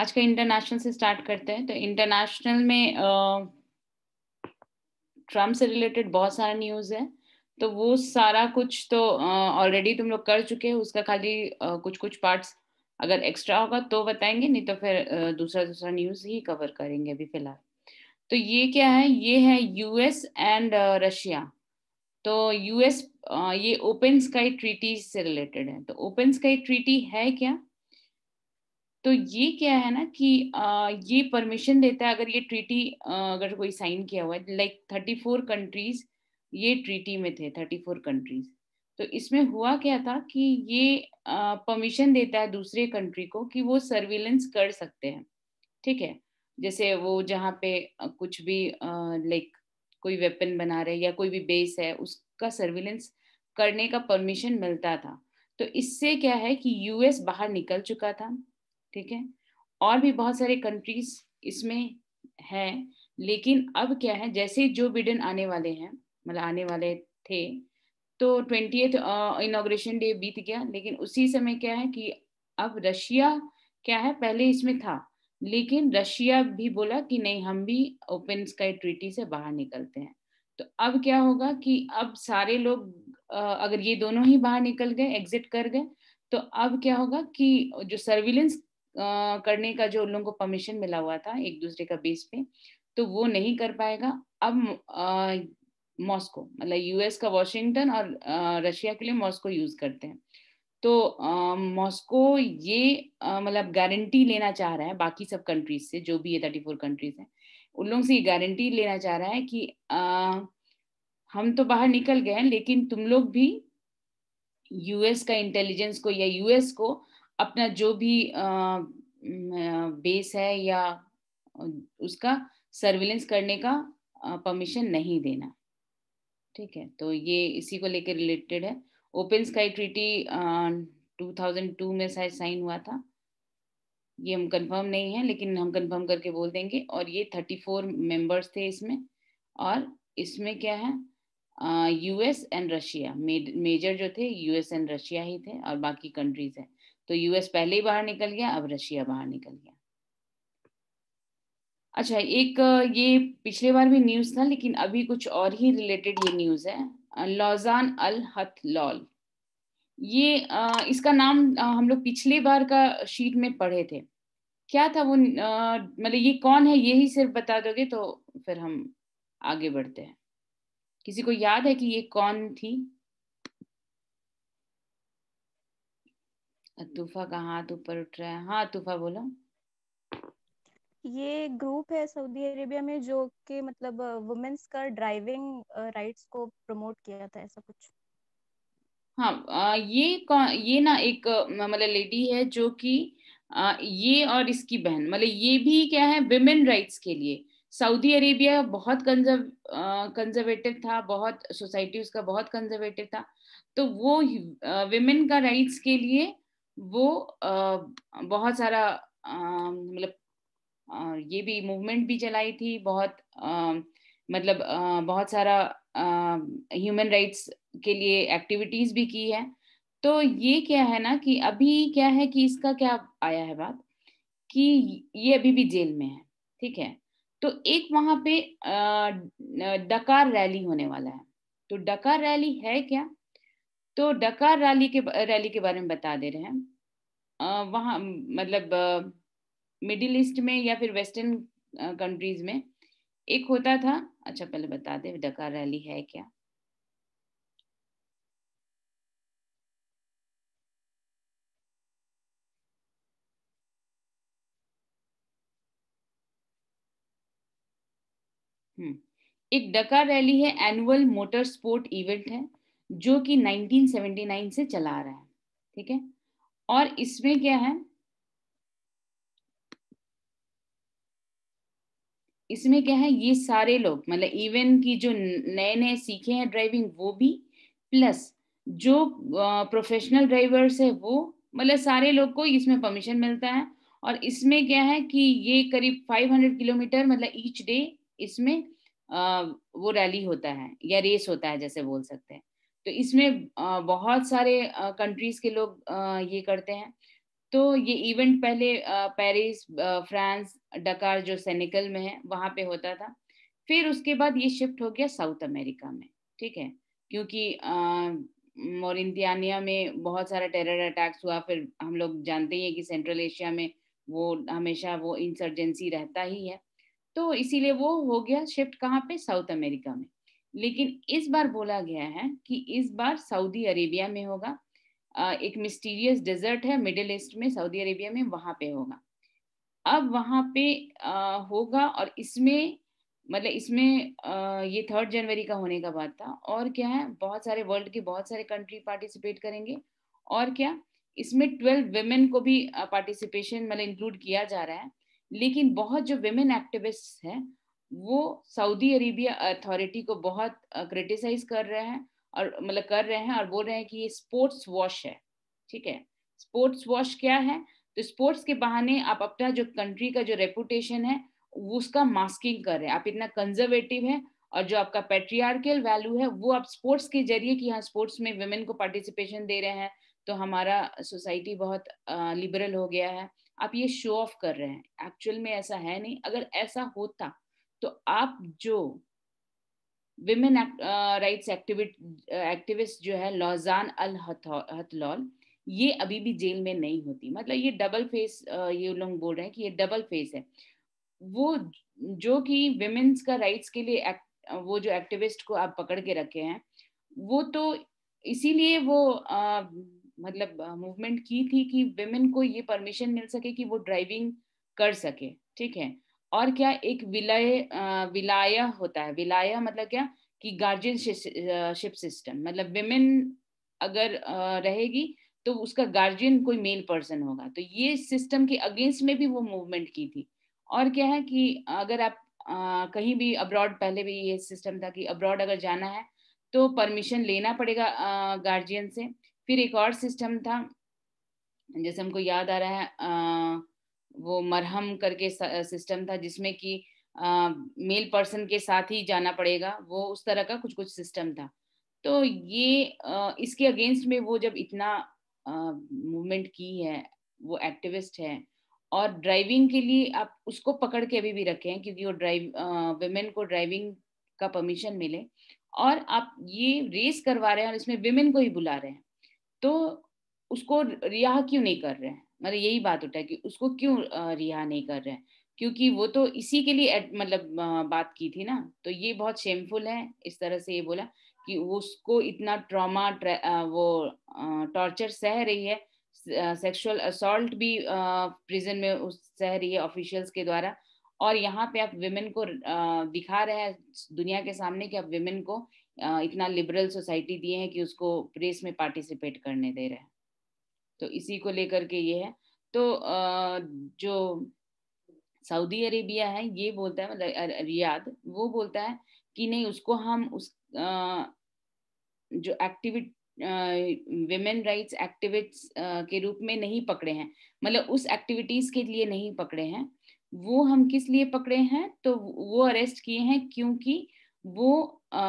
आज का इंटरनेशनल से स्टार्ट करते हैं तो इंटरनेशनल में ट्रम्प से रिलेटेड बहुत सारा न्यूज़ है तो वो सारा कुछ तो ऑलरेडी तुम लोग कर चुके हो उसका खाली कुछ कुछ पार्ट्स अगर एक्स्ट्रा होगा तो बताएंगे नहीं तो फिर दूसरा दूसरा न्यूज़ ही कवर करेंगे अभी फिलहाल तो ये क्या है ये है यूएस एंड रशिया तो यूएस ये ओपन स्काई ट्रीटी से रिलेटेड है तो ओपन स्काई ट्रीटी है क्या तो ये क्या है ना कि आ, ये परमिशन देता है अगर ये ट्रीटी अगर कोई साइन किया हुआ है लाइक थर्टी फोर कंट्रीज ये ट्रीटी में थे थर्टी फोर कंट्रीज तो इसमें हुआ क्या था कि ये परमिशन देता है दूसरे कंट्री को कि वो सर्विलेंस कर सकते हैं ठीक है जैसे वो जहाँ पे कुछ भी लाइक कोई वेपन बना रहे या कोई भी बेस है उसका सर्विलेंस करने का परमिशन मिलता था तो इससे क्या है कि यूएस बाहर निकल चुका था ठीक है और भी बहुत सारे कंट्रीज इसमें हैं लेकिन अब क्या है जैसे जो बिडन आने वाले हैं मतलब आने वाले थे तो ट्वेंटी इनोग्रेशन डे बीत गया लेकिन उसी समय क्या है कि अब रशिया क्या है पहले इसमें था लेकिन रशिया भी बोला कि नहीं हम भी ओपन स्काई ट्रीटी से बाहर निकलते हैं तो अब क्या होगा कि अब सारे लोग अगर ये दोनों ही बाहर निकल गए एग्जिट कर गए तो अब क्या होगा कि जो सर्विलेंस करने का जो उन लोगों को परमिशन मिला हुआ था एक दूसरे का बेस पे तो वो नहीं कर पाएगा अब मॉस्को मतलब यूएस का वॉशिंगटन और रशिया के लिए मॉस्को यूज करते हैं तो मॉस्को ये मतलब गारंटी लेना चाह रहा है बाकी सब कंट्रीज से जो भी ये थर्टी फोर कंट्रीज हैं उन लोगों से ये गारंटी लेना चाह रहा है कि आ, हम तो बाहर निकल गए हैं लेकिन तुम लोग भी यूएस का इंटेलिजेंस को या यूएस को अपना जो भी बेस है या उसका सर्विलेंस करने का परमिशन नहीं देना ठीक है तो ये इसी को लेकर रिलेटेड है ओपन स्काई ट्रीटी 2002 में शायद साइन हुआ था ये हम कंफर्म नहीं है लेकिन हम कंफर्म करके बोल देंगे और ये 34 मेंबर्स थे इसमें और इसमें क्या है यूएस एंड रशिया मेजर जो थे यूएस एंड रशिया ही थे और बाकी कंट्रीज हैं तो यूएस पहले ही बाहर निकल गया अब रशिया बाहर निकल गया अच्छा एक ये पिछले बार भी न्यूज़ था लेकिन अभी कुछ और ही रिलेटेड ये न्यूज़ है लॉजान अल हथ लॉल ये इसका नाम हम लोग पिछले बार का शीट में पढ़े थे क्या था वो मतलब ये कौन है ये ही सिर्फ बता दोगे तो फिर हम आगे बढ़ते हैं किसी को याद है कि ये कौन थी तूफा का हाथ ऊपर उठ रहा है हाँ तूफा बोलो ये ग्रुप है सऊदी अरेबिया में जो के मतलब वुमेन्स का ड्राइविंग राइट्स को प्रमोट किया था ऐसा कुछ हाँ ये ये ना एक मतलब लेडी है जो कि ये और इसकी बहन मतलब ये भी क्या है विमेन राइट्स के लिए सऊदी अरेबिया बहुत कंजर्व कंजर्वेटिव था बहुत सोसाइटी उसका बहुत कंजर्वेटिव था तो वो विमेन का राइट्स के लिए वो बहुत सारा मतलब ये भी मूवमेंट भी चलाई थी बहुत मतलब बहुत सारा ह्यूमन राइट्स के लिए एक्टिविटीज भी की है तो ये क्या है ना कि अभी क्या है कि इसका क्या आया है बात कि ये अभी भी जेल में है ठीक है तो एक वहां पे डकार रैली होने वाला है तो डकार रैली है क्या तो डकार रैली के रैली के बारे में बता दे रहे हैं वहाँ मतलब मिडिल ईस्ट में या फिर वेस्टर्न कंट्रीज में एक होता था अच्छा पहले बता दे डकार रैली है क्या हम्म एक डकार रैली है एनुअल मोटर स्पोर्ट इवेंट है जो कि 1979 से चला आ रहा है ठीक है और इसमें क्या है इसमें क्या है ये सारे लोग मतलब इवन की जो नए नए सीखे हैं ड्राइविंग वो भी प्लस जो प्रोफेशनल ड्राइवर्स है वो मतलब सारे लोग को इसमें परमिशन मिलता है और इसमें क्या है कि ये करीब 500 किलोमीटर मतलब ईच डे इसमें आ, वो रैली होता है या रेस होता है जैसे बोल सकते हैं तो इसमें बहुत सारे कंट्रीज के लोग ये करते हैं तो ये इवेंट पहले पेरिस फ्रांस डकार जो सेनिकल में है वहाँ पे होता था फिर उसके बाद ये शिफ्ट हो गया साउथ अमेरिका में ठीक है क्योंकि मोरिंथियानिया में बहुत सारा टेरर अटैक्स हुआ फिर हम लोग जानते ही हैं कि सेंट्रल एशिया में वो हमेशा वो इंसर्जेंसी रहता ही है तो इसीलिए वो हो गया शिफ्ट कहाँ पे साउथ अमेरिका में लेकिन इस बार बोला गया है कि इस बार सऊदी अरेबिया में होगा एक मिस्टीरियस डेजर्ट है मिडिल ईस्ट में सऊदी अरेबिया में वहाँ पे होगा अब वहाँ पे होगा और इसमें मतलब इसमें ये थर्ड जनवरी का होने का बात था और क्या है बहुत सारे वर्ल्ड के बहुत सारे कंट्री पार्टिसिपेट करेंगे और क्या इसमें ट्वेल्व वेमेन को भी पार्टिसिपेशन मतलब इंक्लूड किया जा रहा है लेकिन बहुत जो वेमेन एक्टिविस्ट हैं वो सऊदी अरेबिया अथॉरिटी को बहुत क्रिटिसाइज कर रहे हैं और मतलब कर रहे हैं और बोल रहे हैं कि ये स्पोर्ट्स वॉश है ठीक है स्पोर्ट्स वॉश क्या है तो स्पोर्ट्स के बहाने आप अपना जो कंट्री का जो रेपुटेशन है उसका मास्किंग कर रहे हैं आप इतना कंजर्वेटिव है और जो आपका पेट्रियार्कल वैल्यू है वो आप स्पोर्ट्स के जरिए कि हाँ स्पोर्ट्स में वुमेन को पार्टिसिपेशन दे रहे हैं तो हमारा सोसाइटी बहुत लिबरल हो गया है आप ये शो ऑफ कर रहे हैं एक्चुअल में ऐसा है नहीं अगर ऐसा होता तो आप जो विमेन राइट्स एक्टिविट एक्टिविस्ट जो है लौजान अल हथलौल ये अभी भी जेल में नहीं होती मतलब ये डबल फेस uh, ये लोग बोल रहे हैं कि ये डबल फेस है वो जो कि विमेन्स का राइट्स के लिए एक, uh, वो जो एक्टिविस्ट को आप पकड़ के रखे हैं वो तो इसीलिए वो आ, uh, मतलब मूवमेंट की थी कि विमेन को ये परमिशन मिल सके कि वो ड्राइविंग कर सके ठीक है और क्या एक विलय विलाय होता है विलाय मतलब क्या कि गार्जियनशिप सिस्टम मतलब विमेन अगर रहेगी तो उसका गार्जियन कोई मेल पर्सन होगा तो ये सिस्टम के अगेंस्ट में भी वो मूवमेंट की थी और क्या है कि अगर आप कहीं भी अब्रॉड पहले भी ये सिस्टम था कि अब्रॉड अगर जाना है तो परमिशन लेना पड़ेगा गार्जियन से फिर एक और सिस्टम था जैसे हमको याद आ रहा है वो मरहम करके सिस्टम था जिसमें कि मेल पर्सन के साथ ही जाना पड़ेगा वो उस तरह का कुछ कुछ सिस्टम था तो ये आ, इसके अगेंस्ट में वो जब इतना मूवमेंट की है वो एक्टिविस्ट है और ड्राइविंग के लिए आप उसको पकड़ के अभी भी रखे हैं क्योंकि वो ड्राइव वेमेन को ड्राइविंग का परमिशन मिले और आप ये रेस करवा रहे हैं और इसमें विमेन को ही बुला रहे हैं तो उसको रिहा क्यों नहीं कर रहे हैं मतलब यही बात उठा कि उसको क्यों रिहा नहीं कर रहे हैं क्योंकि वो तो इसी के लिए मतलब बात की थी ना तो ये बहुत शेमफुल है इस तरह से ये बोला कि उसको इतना ट्रॉमा वो टॉर्चर सह रही है सेक्सुअल असॉल्ट भी प्रिजन में उस सह रही है ऑफिशियल्स के द्वारा और यहाँ पे आप विमेन को दिखा रहे हैं दुनिया के सामने कि आप विमेन को इतना लिबरल सोसाइटी दिए हैं कि उसको प्रेस में पार्टिसिपेट करने दे रहे हैं तो इसी को लेकर के ये है तो जो सऊदी अरेबिया है ये बोलता है मतलब रियाद वो बोलता है कि नहीं उसको हम उस जो एक्टिविट वेमेन राइट्स एक्टिविट्स के रूप में नहीं पकड़े हैं मतलब उस एक्टिविटीज के लिए नहीं पकड़े हैं वो हम किस लिए पकड़े हैं तो वो अरेस्ट किए हैं क्योंकि वो आ,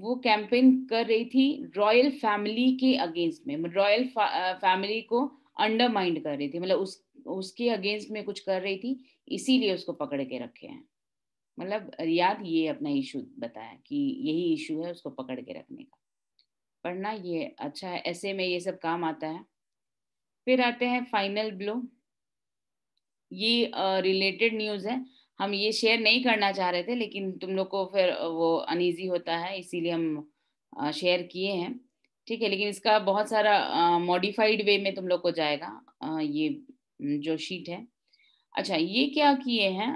वो कैंपेन कर रही थी रॉयल फैमिली के अगेंस्ट में रॉयल फैमिली को अंडरमाइंड कर रही थी मतलब उस उसके अगेंस्ट में कुछ कर रही थी इसीलिए उसको पकड़ के रखे हैं मतलब रियाद ये अपना इशू बताया कि यही इशू है उसको पकड़ के रखने का पढ़ना ये अच्छा है ऐसे में ये सब काम आता है फिर आते हैं फाइनल ब्लो ये रिलेटेड न्यूज़ है हम ये शेयर नहीं करना चाह रहे थे लेकिन तुम लोग को फिर वो अनइजी होता है इसीलिए हम शेयर किए हैं ठीक है लेकिन इसका बहुत सारा मॉडिफाइड वे में तुम लोग को जाएगा आ, ये जो शीट है अच्छा ये क्या किए हैं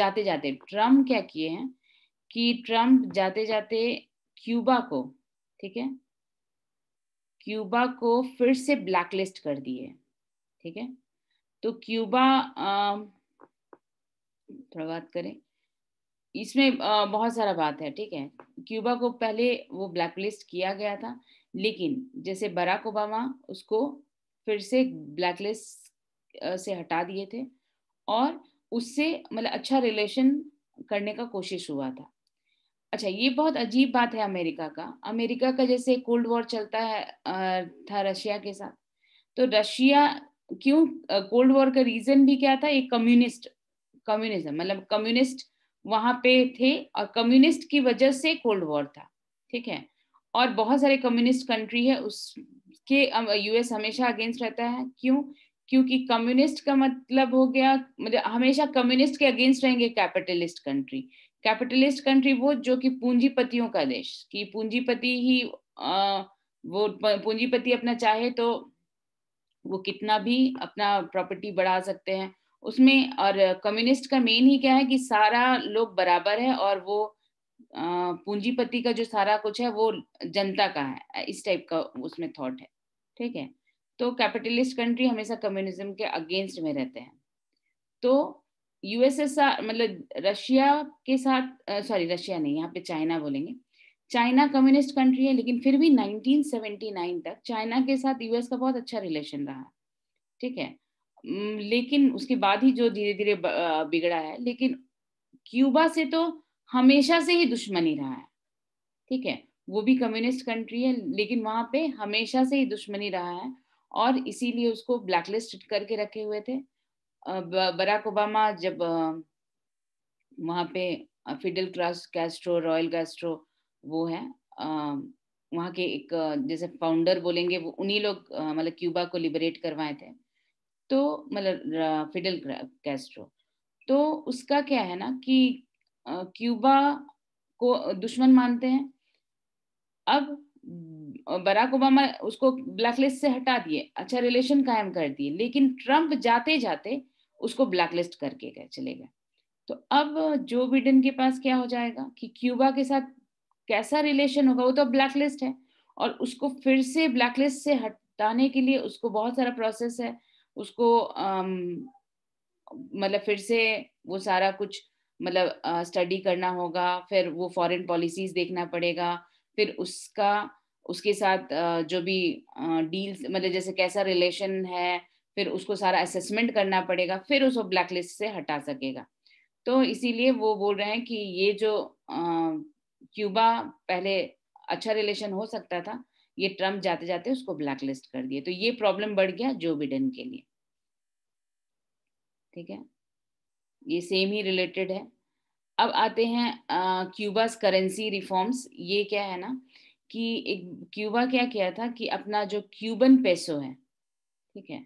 जाते जाते ट्रम्प क्या किए हैं कि ट्रम्प जाते जाते क्यूबा को ठीक है क्यूबा को फिर से ब्लैकलिस्ट कर दिए ठीक है तो क्यूबा थोड़ा बात करें इसमें बहुत सारा बात है ठीक है क्यूबा को पहले वो ब्लैक लिस्ट किया गया था लेकिन जैसे बराक ओबामा उसको फिर से ब्लैक लिस्ट से हटा दिए थे और उससे मतलब अच्छा रिलेशन करने का कोशिश हुआ था अच्छा ये बहुत अजीब बात है अमेरिका का अमेरिका का जैसे कोल्ड वॉर चलता है था रशिया के साथ तो रशिया क्यों कोल्ड वॉर का रीजन भी क्या था एक कम्युनिस्ट कम्युनिज्म मतलब कम्युनिस्ट वहां पे थे और कम्युनिस्ट की वजह से कोल्ड वॉर था ठीक है और बहुत सारे कम्युनिस्ट कंट्री है उसके यूएस हमेशा अगेंस्ट रहता है क्यों क्योंकि कम्युनिस्ट का मतलब हो गया मतलब हमेशा कम्युनिस्ट के अगेंस्ट रहेंगे कैपिटलिस्ट कंट्री कैपिटलिस्ट कंट्री वो जो कि पूंजीपतियों का देश कि पूंजीपति ही आ, वो पूंजीपति अपना चाहे तो वो कितना भी अपना प्रॉपर्टी बढ़ा सकते हैं उसमें और कम्युनिस्ट का मेन ही क्या है कि सारा लोग बराबर है और वो पूंजीपति का जो सारा कुछ है वो जनता का है इस टाइप का उसमें थॉट है ठीक है तो कैपिटलिस्ट कंट्री हमेशा कम्युनिज्म के अगेंस्ट में रहते हैं तो यूएसएसआर मतलब रशिया के साथ सॉरी रशिया नहीं यहाँ पे चाइना बोलेंगे चाइना कम्युनिस्ट कंट्री है लेकिन फिर भी 1979 तक चाइना के साथ यूएस का बहुत अच्छा रिलेशन रहा ठीक है लेकिन उसके बाद ही जो धीरे धीरे बिगड़ा है लेकिन क्यूबा से तो हमेशा से ही दुश्मनी रहा है ठीक है वो भी कम्युनिस्ट कंट्री है लेकिन वहाँ पे हमेशा से ही दुश्मनी रहा है और इसीलिए उसको ब्लैकलिस्ट करके रखे हुए थे बराक ओबामा जब वहाँ पे फिडल क्रास कैस्ट्रो रॉयल कैस्ट्रो वो है वहाँ के एक जैसे फाउंडर बोलेंगे वो उन्हीं लोग मतलब क्यूबा को लिबरेट करवाए थे तो मतलब फिडल कैस्ट्रो तो उसका क्या है ना कि क्यूबा को दुश्मन मानते हैं अब बराक ओबामा उसको ब्लैकलिस्ट से हटा दिए अच्छा रिलेशन कायम कर दिए लेकिन ट्रंप जाते जाते उसको ब्लैकलिस्ट करके गए चले गए तो अब जो बिडन के पास क्या हो जाएगा कि क्यूबा के साथ कैसा रिलेशन होगा वो तो ब्लैकलिस्ट है और उसको फिर से ब्लैकलिस्ट से हटाने के लिए उसको बहुत सारा प्रोसेस है उसको मतलब फिर से वो सारा कुछ मतलब स्टडी करना होगा फिर वो फॉरेन पॉलिसीज देखना पड़ेगा फिर उसका उसके साथ जो भी डील्स मतलब जैसे कैसा रिलेशन है फिर उसको सारा असेसमेंट करना पड़ेगा फिर उसको ब्लैक लिस्ट से हटा सकेगा तो इसीलिए वो बोल रहे हैं कि ये जो क्यूबा पहले अच्छा रिलेशन हो सकता था ये ट्रम्प जाते जाते उसको ब्लैकलिस्ट कर दिए तो ये प्रॉब्लम बढ़ गया जो बिडेन के लिए ठीक है ये सेम ही रिलेटेड है अब आते हैं क्यूबास करेंसी रिफॉर्म्स ये क्या है ना कि एक क्यूबा क्या किया था कि अपना जो क्यूबन पैसो है ठीक है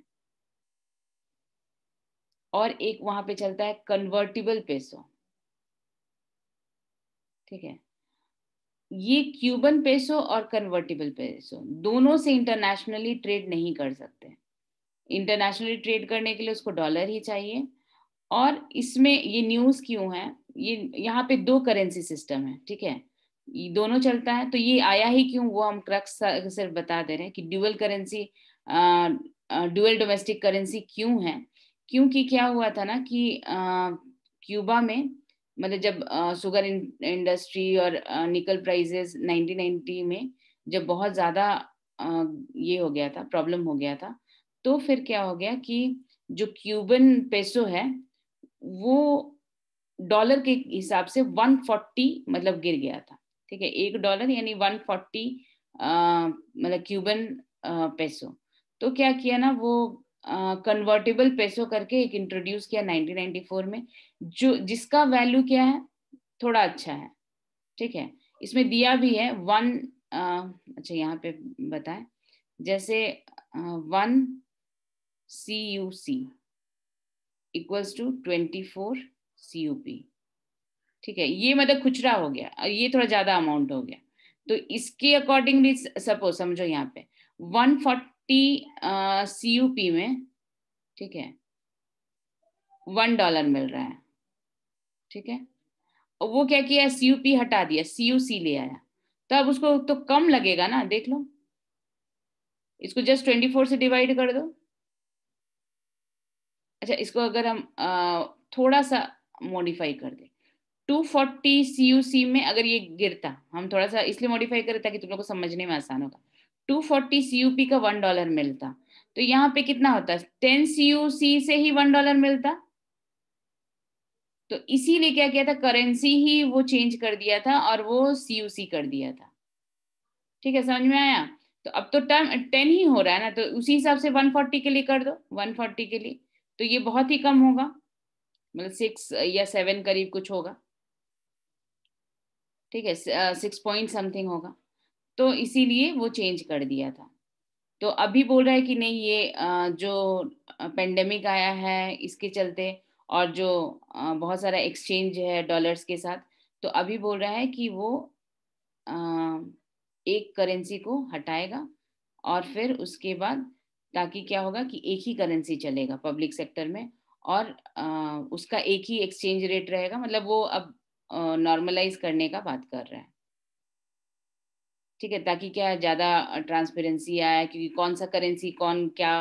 और एक वहां पे चलता है कन्वर्टिबल पैसो ठीक है ये क्यूबन पेसो और कन्वर्टेबल पेसो दोनों से इंटरनेशनली ट्रेड नहीं कर सकते इंटरनेशनली ट्रेड करने के लिए उसको डॉलर ही चाहिए और इसमें ये न्यूज क्यों है ये यहाँ पे दो करेंसी सिस्टम है ठीक है ये दोनों चलता है तो ये आया ही क्यों वो हम क्रक्स सिर्फ बता दे रहे हैं कि dual currency dual domestic currency क्यों है क्योंकि क्या हुआ था ना कि क्यूबा में मतलब जब सुगर इंडस्ट्री और निकल प्राइजेस 1990 में जब बहुत ज़्यादा ये हो गया था प्रॉब्लम हो गया था तो फिर क्या हो गया कि जो क्यूबन पेसो है वो डॉलर के हिसाब से 140 मतलब गिर गया था ठीक है एक डॉलर यानी 140 मतलब क्यूबन पेसो तो क्या किया ना वो कन्वर्टेबल पेसो करके एक इंट्रोड्यूस किया 1994 में जो जिसका वैल्यू क्या है थोड़ा अच्छा है ठीक है इसमें दिया भी है वन अच्छा यहाँ पे बताए जैसे one C U C equals to twenty four C U P ठीक है ये मतलब खुचरा हो गया और ये थोड़ा ज्यादा अमाउंट हो गया तो इसके अकॉर्डिंगली सपोज समझो यहाँ पे one forty C U P में ठीक है वन डॉलर मिल रहा है ठीक है और वो क्या किया सी यू पी हटा दिया सी यू सी ले आया तो अब उसको तो कम लगेगा ना देख लो इसको जस्ट ट्वेंटी फोर से डिवाइड कर दो अच्छा इसको अगर हम आ, थोड़ा सा मॉडिफाई कर दे two forty C U C में अगर ये गिरता हम थोड़ा सा इसलिए मॉडिफाई करें ताकि तुम लोग को समझने में आसान होगा two forty C U P का वन डॉलर मिलता तो यहाँ पे कितना होता टेन सी यू सी से ही वन डॉलर मिलता तो इसीलिए क्या किया था करेंसी ही वो चेंज कर दिया था और वो सी यू सी कर दिया था ठीक है समझ में आया तो अब तो टर्म टेन ही हो रहा है ना तो उसी हिसाब से वन फोर्टी के लिए कर दो वन फोर्टी के लिए तो ये बहुत ही कम होगा मतलब सिक्स या सेवन करीब कुछ होगा ठीक है सिक्स पॉइंट समथिंग होगा तो इसीलिए वो चेंज कर दिया था तो अभी बोल रहा है कि नहीं ये जो पेंडेमिक आया है इसके चलते और जो बहुत सारा एक्सचेंज है डॉलर्स के साथ तो अभी बोल रहा है कि वो एक करेंसी को हटाएगा और फिर उसके बाद ताकि क्या होगा कि एक ही करेंसी चलेगा पब्लिक सेक्टर में और उसका एक ही एक्सचेंज रेट रहेगा मतलब वो अब नॉर्मलाइज करने का बात कर रहा है ठीक है ताकि क्या ज़्यादा ट्रांसपेरेंसी आए क्योंकि कौन सा करेंसी कौन क्या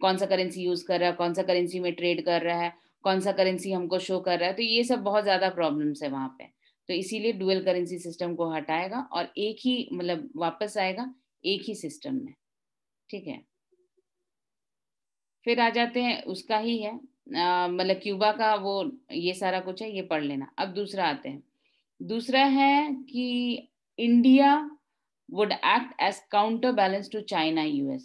कौन सा करेंसी यूज़ कर रहा है कौन सा करेंसी में ट्रेड कर रहा है कौन सा करेंसी हमको शो कर रहा है तो ये सब बहुत ज़्यादा प्रॉब्लम्स है वहाँ पे तो इसीलिए डुअल करेंसी सिस्टम को हटाएगा और एक ही मतलब वापस आएगा एक ही सिस्टम में ठीक है फिर आ जाते हैं उसका ही है मतलब क्यूबा का वो ये सारा कुछ है ये पढ़ लेना अब दूसरा आते हैं दूसरा है कि India would act as counter balance to China US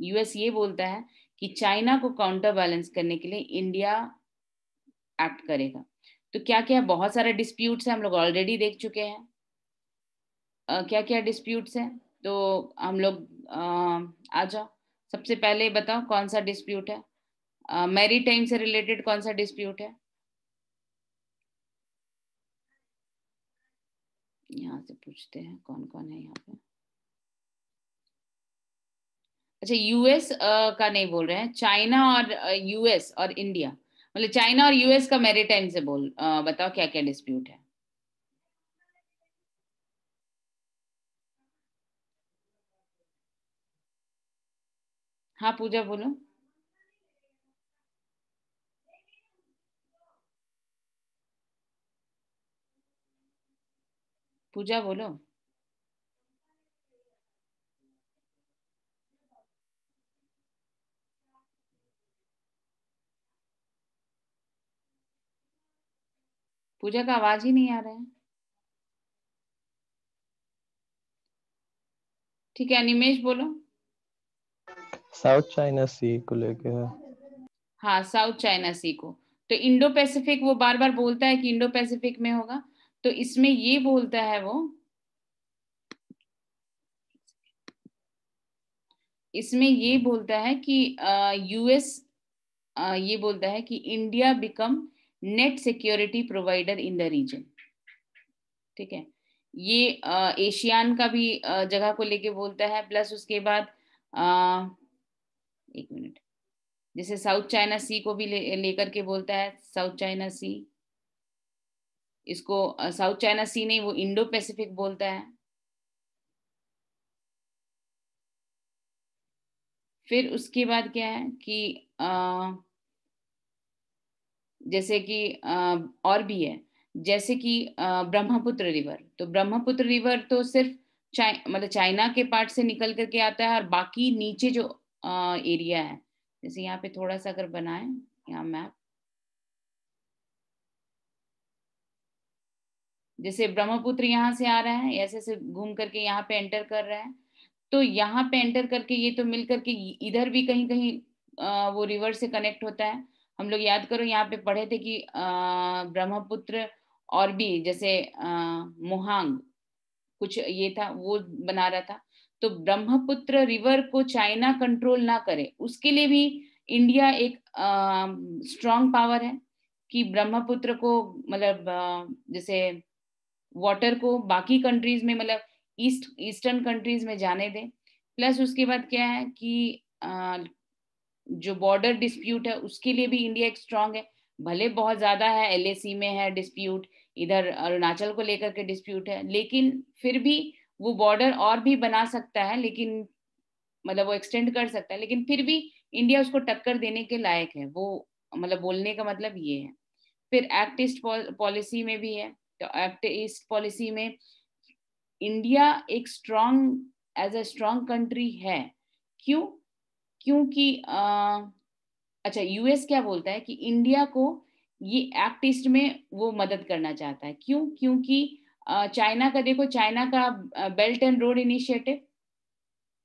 US ये बोलता है कि चाइना को काउंटर बैलेंस करने के लिए इंडिया एक्ट करेगा तो क्या क्या बहुत सारे डिस्प्यूट्स हैं हम लोग ऑलरेडी देख चुके हैं क्या क्या डिस्प्यूट्स हैं तो हम लोग आ जाओ सबसे पहले बताओ कौन सा डिस्प्यूट है मेरी टाइम से रिलेटेड कौन सा डिस्प्यूट है यहाँ से पूछते हैं कौन कौन है यहाँ पे अच्छा यूएस का नहीं बोल रहे हैं चाइना और यूएस और इंडिया मतलब चाइना और यूएस का टाइम से बोल आ, बताओ क्या क्या डिस्प्यूट है हाँ पूजा बोलो पूजा बोलो पूजा का आवाज ही नहीं आ रहा है ठीक है अनिमेश बोलो साउथ चाइना सी को लेके है हाँ साउथ चाइना सी को तो इंडो पैसिफिक वो बार बार बोलता है कि इंडो पैसिफिक में होगा तो इसमें ये बोलता है वो इसमें ये बोलता है कि यूएस ये बोलता है कि India become net security provider in the region ठीक है ये एशियान का भी जगह को लेके बोलता है प्लस उसके बाद एक मिनट जैसे साउथ चाइना सी को भी ले लेकर के बोलता है साउथ चाइना सी इसको साउथ चाइना सी नहीं वो इंडो पैसिफिक बोलता है फिर उसके बाद क्या है कि जैसे कि और भी है जैसे कि ब्रह्मपुत्र रिवर तो ब्रह्मपुत्र रिवर तो सिर्फ चाइ मतलब चाइना के पार्ट से निकल करके आता है और बाकी नीचे जो एरिया है जैसे यहाँ पे थोड़ा सा अगर बनाए यहाँ मैप जैसे ब्रह्मपुत्र यहाँ से आ रहा है ऐसे ऐसे घूम करके यहाँ पे एंटर कर रहा है तो यहाँ पे एंटर करके ये तो मिल करके इधर भी कहीं कहीं वो रिवर से कनेक्ट होता है हम लोग याद करो यहाँ पे पढ़े थे कि ब्रह्मपुत्र और भी जैसे मोहांग कुछ ये था वो बना रहा था तो ब्रह्मपुत्र रिवर को चाइना कंट्रोल ना करे उसके लिए भी इंडिया एक स्ट्रॉन्ग पावर है कि ब्रह्मपुत्र को मतलब जैसे वाटर को बाकी कंट्रीज में मतलब ईस्ट ईस्टर्न कंट्रीज में जाने दें प्लस उसके बाद क्या है कि आ, जो बॉर्डर डिस्प्यूट है उसके लिए भी इंडिया एक स्ट्रांग है भले बहुत ज्यादा है एल में है डिस्प्यूट इधर अरुणाचल को लेकर के डिस्प्यूट है लेकिन फिर भी वो बॉर्डर और भी बना सकता है लेकिन मतलब वो एक्सटेंड कर सकता है लेकिन फिर भी इंडिया उसको टक्कर देने के लायक है वो मतलब बोलने का मतलब ये है फिर एक्ट ईस्ट पॉलिसी में भी है एक्ट ईस्ट पॉलिसी में इंडिया एक strong as a strong country है क्यों क्योंकि अच्छा यूएस क्या बोलता है कि इंडिया को ये एक्ट ईस्ट में वो मदद करना चाहता है क्यों क्योंकि चाइना का देखो चाइना का बेल्ट एंड रोड इनिशिएटिव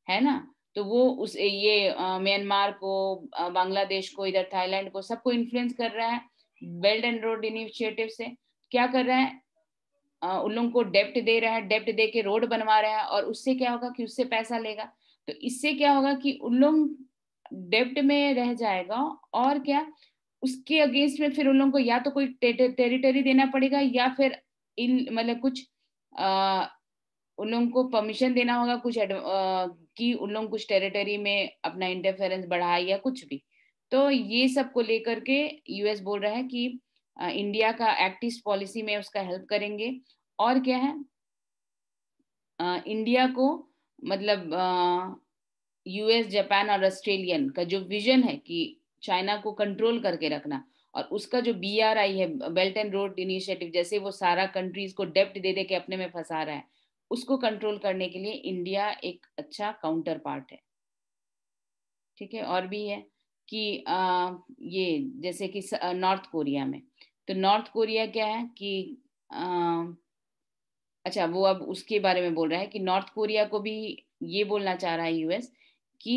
है ना तो वो उस ये म्यांमार को बांग्लादेश को इधर थाईलैंड को सबको इन्फ्लुएंस कर रहा है बेल्ट एंड रोड इनिशिएटिव से क्या कर रहा है उन लोगों को डेप्ट दे रहा है डेप्ट दे के रोड बनवा रहा है और उससे क्या होगा कि उससे पैसा लेगा तो इससे क्या होगा कि उन लोग डेप्ट में रह जाएगा और क्या उसके अगेंस्ट में फिर उन लोगों को या तो कोई टेरिटरी देना पड़ेगा या फिर इन मतलब कुछ अः उन लोगों को परमिशन देना होगा कुछ आ, कि उन लोग कुछ टेरिटरी में अपना इंटरफेरेंस बढ़ाए या कुछ भी तो ये सब को लेकर के यूएस बोल रहा है कि इंडिया का एक्ट ईस्ट पॉलिसी में उसका हेल्प करेंगे और क्या है इंडिया को मतलब यूएस जापान और ऑस्ट्रेलियन का जो विजन है कि चाइना को कंट्रोल करके रखना और उसका जो बी आर आई है बेल्ट एंड रोड इनिशिएटिव जैसे वो सारा कंट्रीज को डेप्ट दे दे के अपने में फंसा रहा है उसको कंट्रोल करने के लिए इंडिया एक अच्छा काउंटर पार्ट है ठीक है और भी है कि आ, ये जैसे कि नॉर्थ कोरिया में तो नॉर्थ कोरिया क्या है कि आ, अच्छा वो अब उसके बारे में बोल रहा है कि नॉर्थ कोरिया को भी ये बोलना चाह रहा है यूएस कि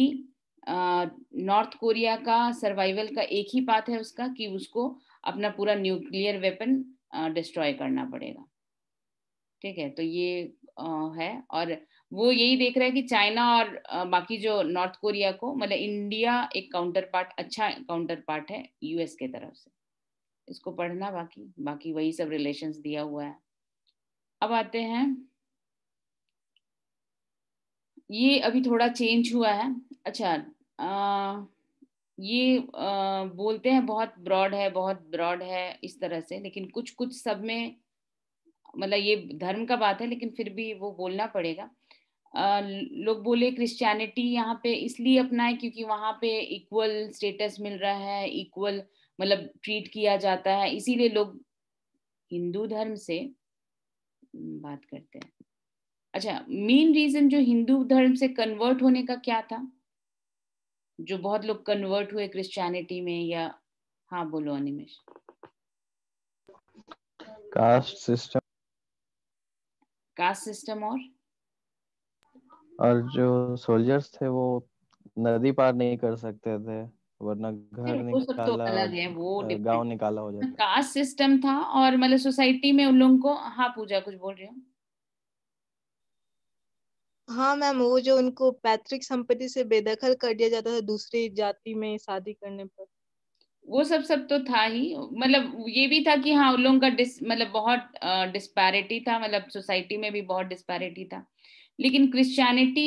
नॉर्थ कोरिया का सर्वाइवल का एक ही बात है उसका कि उसको अपना पूरा न्यूक्लियर वेपन डिस्ट्रॉय करना पड़ेगा ठीक है तो ये आ, है और वो यही देख रहा है कि चाइना और बाकी जो नॉर्थ कोरिया को मतलब इंडिया एक काउंटर पार्ट अच्छा काउंटर पार्ट है यूएस के तरफ से इसको पढ़ना बाकी बाकी वही सब रिलेशंस दिया हुआ है अब आते हैं ये अभी थोड़ा चेंज हुआ है अच्छा आ, ये आ, बोलते हैं बहुत ब्रॉड है बहुत ब्रॉड है इस तरह से लेकिन कुछ कुछ सब में मतलब ये धर्म का बात है लेकिन फिर भी वो बोलना पड़ेगा लोग बोले क्रिश्चियनिटी यहाँ पे इसलिए अपना है क्योंकि वहां पे इक्वल स्टेटस मिल रहा है इक्वल मतलब ट्रीट किया जाता है इसीलिए लोग हिंदू धर्म से बात करते हैं अच्छा मेन रीजन जो हिंदू धर्म से कन्वर्ट होने का क्या था जो बहुत लोग कन्वर्ट हुए क्रिश्चियनिटी में या हाँ बोलो Animesh caste system caste system और और जो सोल्जर्स थे वो नदी पार नहीं कर सकते थे वरना घर तो निकाला गांव निकाला हो जाता कास्ट सिस्टम था और मतलब सोसाइटी में उन लोगों को हाँ पूजा कुछ बोल रही हूँ हाँ मैम वो जो उनको पैतृक संपत्ति से बेदखल कर दिया जाता था दूसरी जाति में शादी करने पर वो सब सब तो था ही मतलब ये भी था कि हाँ उन लोगों का मतलब बहुत डिस्पैरिटी था मतलब सोसाइटी में भी बहुत डिस्पैरिटी था लेकिन क्रिश्चियनिटी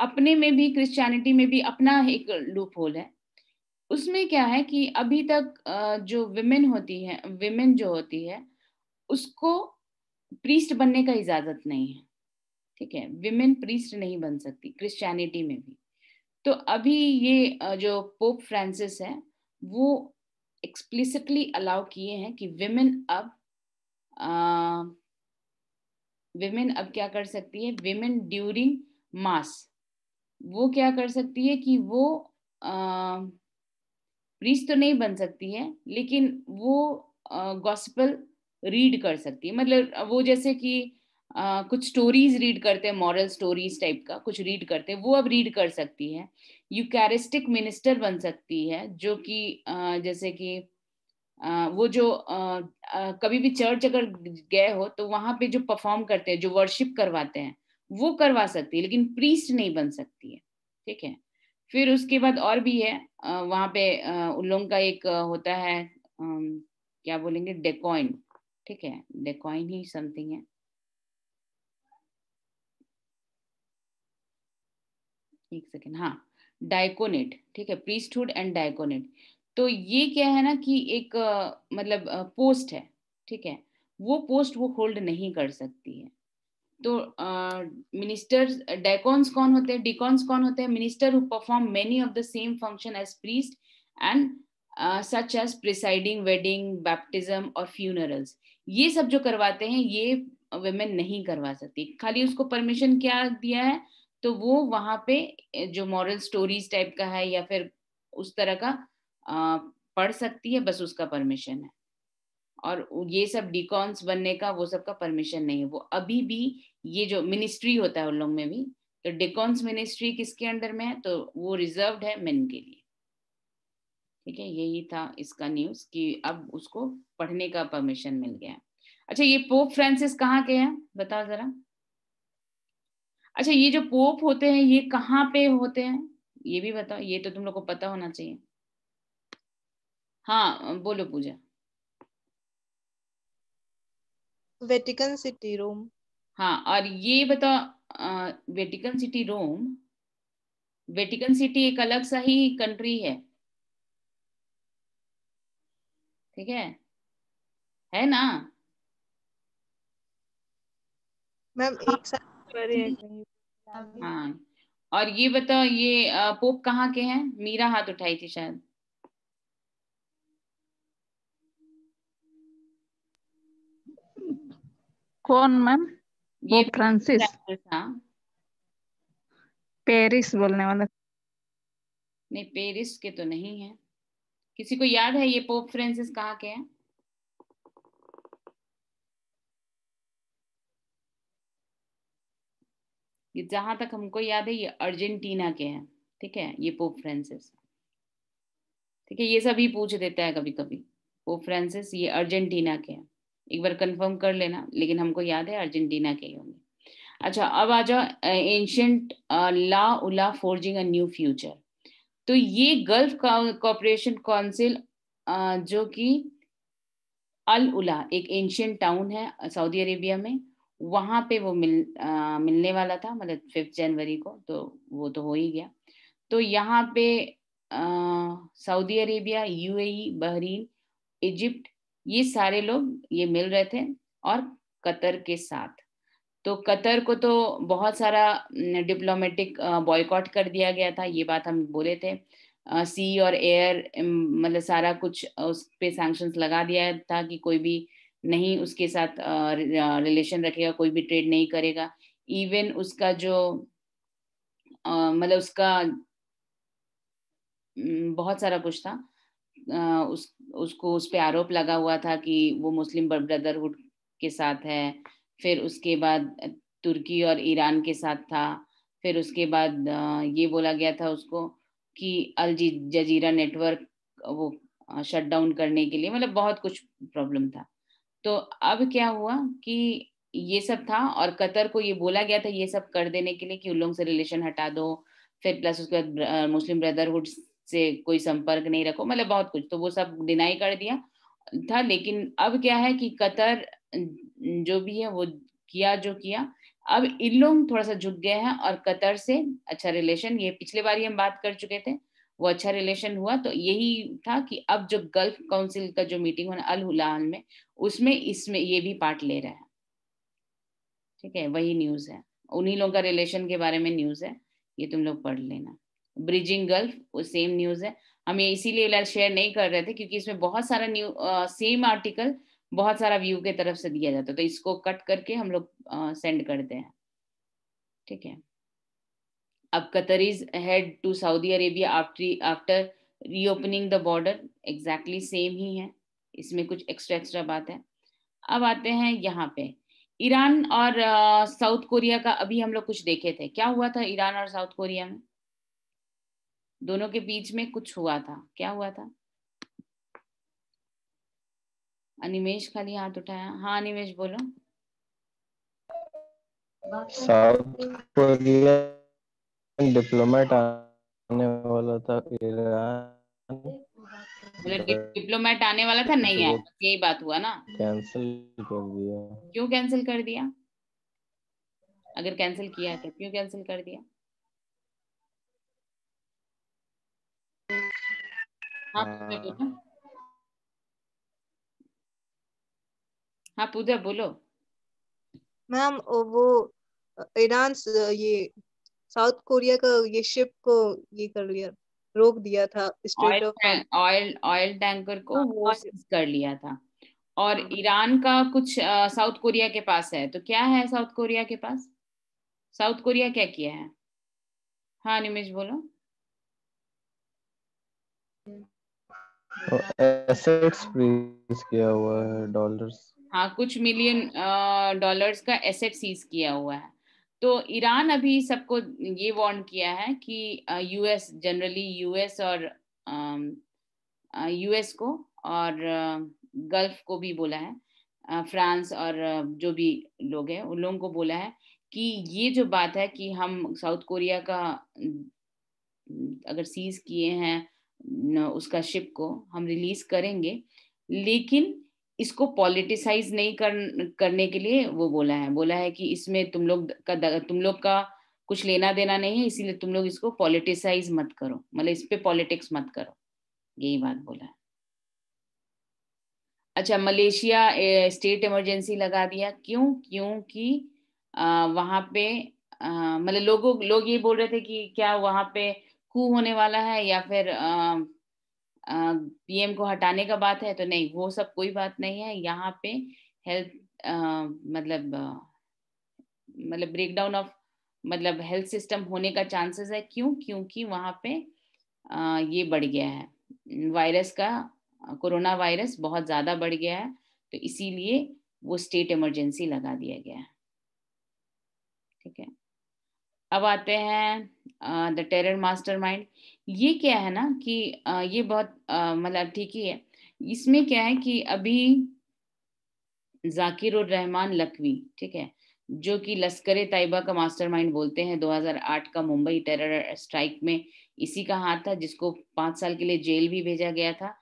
अपने में भी क्रिश्चियनिटी में भी अपना एक लूप होल है उसमें क्या है कि अभी तक जो विमेन होती है विमेन जो होती है उसको प्रीस्ट बनने का इजाजत नहीं है ठीक है विमेन प्रीस्ट नहीं बन सकती क्रिश्चियनिटी में भी तो अभी ये जो पोप फ्रांसिस है वो एक्सप्लिसिटली अलाउ किए हैं कि विमेन अब विमेन अब क्या कर सकती है विमेन ड्यूरिंग मास वो क्या कर सकती है कि वो प्रीस तो नहीं बन सकती है लेकिन वो गॉस्पल रीड कर सकती है मतलब वो जैसे कि आ, कुछ स्टोरीज रीड करते हैं मॉरल स्टोरीज टाइप का कुछ रीड करते हैं वो अब रीड कर सकती है यूकैरिस्टिक मिनिस्टर बन सकती है जो कि जैसे कि वो जो कभी भी चर्च अगर गए हो तो वहां पे जो परफॉर्म करते हैं जो वर्शिप करवाते हैं वो करवा सकती है लेकिन प्रीस्ट नहीं बन सकती है ठीक है फिर उसके बाद और भी है वहां पे उन लोगों का एक होता है क्या बोलेंगे डेकॉइन ठीक है डेकॉइन ही समथिंग है एक सेकेंड हाँ डायकोनेट ठीक है प्रीस्टहुड एंड डायकोनेट तो ये क्या है ना कि एक मतलब पोस्ट है ठीक है वो पोस्ट वो होल्ड नहीं कर सकती है तो मिनिस्टर्स डेकॉन्स कौन होते हैं डिकॉन्स कौन होते हैं minister who perform many of the same function as priest and such as presiding wedding baptism और फ्यूनरल्स ये सब जो करवाते हैं ये वेमेन नहीं करवा सकती खाली उसको परमिशन क्या दिया है तो वो वहां पे जो मॉरल स्टोरीज टाइप का है या फिर उस तरह का पढ़ सकती है बस उसका परमिशन है और ये सब डिकॉन्स बनने का वो सब का परमिशन नहीं है वो अभी भी ये जो मिनिस्ट्री होता है उन लोग में भी तो डिकॉन्स मिनिस्ट्री किसके अंडर में है तो वो रिजर्व है मेन के लिए ठीक है यही था इसका न्यूज कि अब उसको पढ़ने का परमिशन मिल गया अच्छा ये पोप फ्रांसिस कहाँ के हैं बताओ जरा अच्छा ये जो पोप होते हैं ये कहाँ पे होते हैं ये भी बताओ ये तो तुम लोग को पता होना चाहिए हाँ बोलो पूजा वेटिकन सिटी रोम हाँ और ये बताओ Vatican city Rome Vatican city एक अलग सा ही कंट्री है ठीक है है ना मैम एक हाँ और ये बताओ ये पोप कहाँ के हैं मीरा हाथ उठाई थी शायद कौन मैम ये फ्रांसिस पेरिस बोलने वाला नहीं पेरिस के तो नहीं है किसी को याद है ये पोप फ्रांसिस कहाँ के हैं ये जहां तक हमको याद है ये अर्जेंटीना के हैं ठीक है ये पोप फ्रांसिस ठीक है ये सभी पूछ देता है कभी कभी पोप फ्रांसिस ये अर्जेंटीना के हैं एक बार कंफर्म कर लेना लेकिन हमको याद है अर्जेंटीना के ही होंगे अच्छा अब आ जाओ एंशंट ला उला फोर्जिंग अ न्यू फ्यूचर तो ये गल्फ कॉपरेशन काउंसिल जो कि अल उला एक एंशियंट टाउन है सऊदी अरेबिया में वहां पे वो मिल आ, मिलने वाला था मतलब फिफ्थ जनवरी को तो वो तो हो ही गया तो यहाँ पे Saudi Arabia UAE Bahrain Egypt ये सारे लोग ये मिल रहे थे और कतर के साथ तो कतर को तो बहुत सारा डिप्लोमेटिक बॉयकॉट कर दिया गया था ये बात हम बोले थे सी और एयर मतलब सारा कुछ उस पर सैंक्शन लगा दिया था कि कोई भी नहीं उसके साथ रिलेशन रखेगा कोई भी ट्रेड नहीं करेगा इवन उसका जो मतलब उसका बहुत सारा कुछ था उस उसको उस पर आरोप लगा हुआ था कि वो मुस्लिम ब्रदरहुड के साथ है फिर उसके बाद तुर्की और ईरान के साथ था फिर उसके बाद ये बोला गया था उसको कि अल जजीरा नेटवर्क वो शट डाउन करने के लिए मतलब बहुत कुछ प्रॉब्लम था तो अब क्या हुआ कि ये सब था और कतर को ये बोला गया था ये सब कर देने के लिए कि उन लोगों से रिलेशन हटा दो फिर प्लस उसके बाद मुस्लिम ब्रदरहुड से कोई संपर्क नहीं रखो मतलब बहुत कुछ तो वो सब डिनाई कर दिया था लेकिन अब क्या है कि कतर जो भी है वो किया जो किया अब इन लोग थोड़ा सा झुक गए हैं और कतर से अच्छा रिलेशन ये पिछले बार ही हम बात कर चुके थे वो अच्छा रिलेशन हुआ तो यही था कि अब जो गल्फ काउंसिल का जो मीटिंग होना अल हुलाल में उसमें इसमें ये भी पार्ट ले रहा है ठीक है वही न्यूज है उन्हीं लोगों का रिलेशन के बारे में न्यूज है ये तुम लोग पढ़ लेना ब्रिजिंग गल्फ वो सेम न्यूज है हम ये इसीलिए शेयर नहीं कर रहे थे क्योंकि इसमें बहुत सारा न्यू सेम आर्टिकल बहुत सारा व्यू के तरफ से दिया जाता है तो इसको कट करके हम लोग सेंड करते हैं ठीक है अब Qataris head to Saudi Arabia after after reopening the border exactly same ही है इसमें कुछ एक्स्ट्रा एक्स्ट्रा बात है अब आते हैं यहाँ पे ईरान और साउथ कोरिया का अभी हम लोग कुछ देखे थे क्या हुआ था ईरान और साउथ कोरिया में दोनों के बीच में कुछ हुआ था क्या हुआ था अनिमेश खाली हाथ उठाया हाँ अनिमेश बोलो साउथ कोरियन डिप्लोमेट आने वाला था ईरान डिप्लोमेट आने वाला था नहीं आया यही बात हुआ ना कैंसिल कर दिया क्यों कैंसिल कर दिया अगर कैंसिल किया तो क्यों कैंसिल कर दिया हाँ, हाँ।, हाँ पूजा बोलो मैम वो ईरान ये साउथ कोरिया का ये शिप को ये कर लिया रोक दिया था ऑयल ऑयल ऑयल टैंकर को हाँ, वो कर लिया था और ईरान का कुछ साउथ कोरिया के पास है तो क्या है साउथ कोरिया के पास साउथ कोरिया क्या किया है हाँ निमेश बोलो एसेट्स तो फ्रीज किया हुआ है डॉलर्स हाँ कुछ मिलियन डॉलर्स का एसेट सीज किया हुआ है तो ईरान अभी सबको ये वार्न किया है कि यूएस जनरली यूएस और यूएस को और गल्फ को भी बोला है फ्रांस और जो भी लोग हैं उन लोगों को बोला है कि ये जो बात है कि हम साउथ कोरिया का अगर सीज किए हैं उसका शिप को हम रिलीज करेंगे लेकिन इसको पॉलिटिसाइज नहीं कर, करने के लिए वो बोला है बोला है कि इसमें तुम लोग का तुम लोग का कुछ लेना देना नहीं है इसीलिए तुम लोग इसको पॉलिटिसाइज मत करो मतलब इस पे पॉलिटिक्स मत करो यही बात बोला है अच्छा मलेशिया ए, स्टेट इमरजेंसी लगा दिया क्यों क्योंकि वहां पे मतलब लोगों लोग ये बोल रहे थे कि क्या वहाँ पे कू होने वाला है या फिर पीएम को हटाने का बात है तो नहीं वो सब कोई बात नहीं है यहाँ पे हेल्थ मतलब मतलब ब्रेकडाउन ऑफ मतलब हेल्थ सिस्टम होने का चांसेस है क्यों क्योंकि वहाँ पे आ, ये बढ़ गया है वायरस का कोरोना वायरस बहुत ज़्यादा बढ़ गया है तो इसीलिए वो स्टेट इमरजेंसी लगा दिया गया है ठीक है अब आते हैं द टेरर मास्टर माइंड ये क्या है ना कि ये बहुत मतलब ठीक ही है इसमें क्या है कि अभी जाकिर रहमान लकवी ठीक है जो कि लश्कर तैयबा का मास्टरमाइंड बोलते हैं 2008 का मुंबई टेरर स्ट्राइक में इसी का हाथ था जिसको पाँच साल के लिए जेल भी भेजा गया था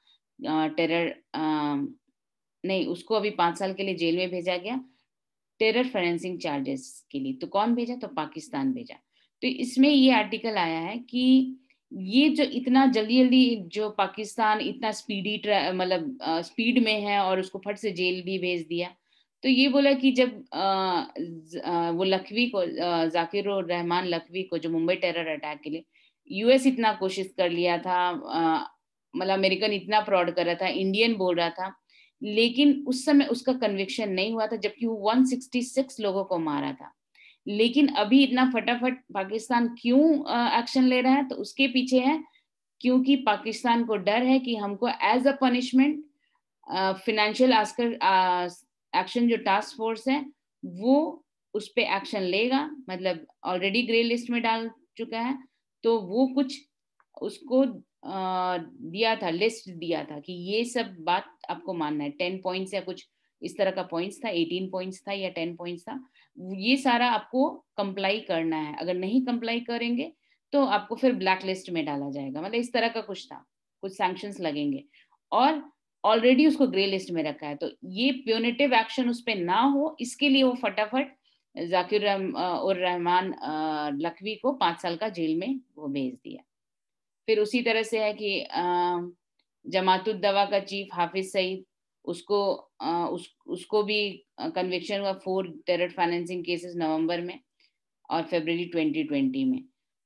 टेरर नहीं उसको अभी पाँच साल के लिए जेल में भेजा गया टेरर फाइनेंसिंग चार्जेस के लिए तो कौन भेजा तो पाकिस्तान भेजा तो इसमें ये आर्टिकल आया है कि ये जो इतना जल्दी जल्दी जो पाकिस्तान इतना स्पीडी मतलब स्पीड में है और उसको फट से जेल भी भेज दिया तो ये बोला कि जब आ, आ, वो लखवी को जाकिर रहमान लखवी को जो मुंबई टेरर अटैक के लिए यूएस इतना कोशिश कर लिया था मतलब अमेरिकन इतना फ्रॉड कर रहा था इंडियन बोल रहा था लेकिन उस समय उसका कन्विक्शन नहीं हुआ था जबकि वो 166 लोगों को मारा था लेकिन अभी इतना फटाफट पाकिस्तान क्यों एक्शन ले रहा है तो उसके पीछे है क्योंकि पाकिस्तान को डर है कि हमको एज अ पनिशमेंट फिनेंशियल आस्कर एक्शन जो टास्क फोर्स है वो उस पर एक्शन लेगा मतलब ऑलरेडी ग्रे लिस्ट में डाल चुका है तो वो कुछ उसको आ, दिया था लिस्ट दिया था कि ये सब बात आपको मानना है टेन पॉइंट्स या कुछ इस तरह का पॉइंट्स था एटीन पॉइंट्स था या टेन पॉइंट्स था ये सारा आपको कंप्लाई करना है अगर नहीं कंप्लाई करेंगे तो आपको फिर ब्लैक लिस्ट में डाला जाएगा मतलब इस तरह का कुछ था कुछ सैंक्शंस लगेंगे और ऑलरेडी उसको ग्रे लिस्ट में रखा है तो ये प्योनेटिव एक्शन उस पर ना हो इसके लिए वो फटाफट जाकिर और रहमान लखवी को पांच साल का जेल में वो भेज दिया फिर उसी तरह से है कि जमातुद्दवा का चीफ हाफिज सईद उसको आ, उस, उसको भी कन्विक्शन हुआ for terror financing cases November में और ट्वेंटी 2020 में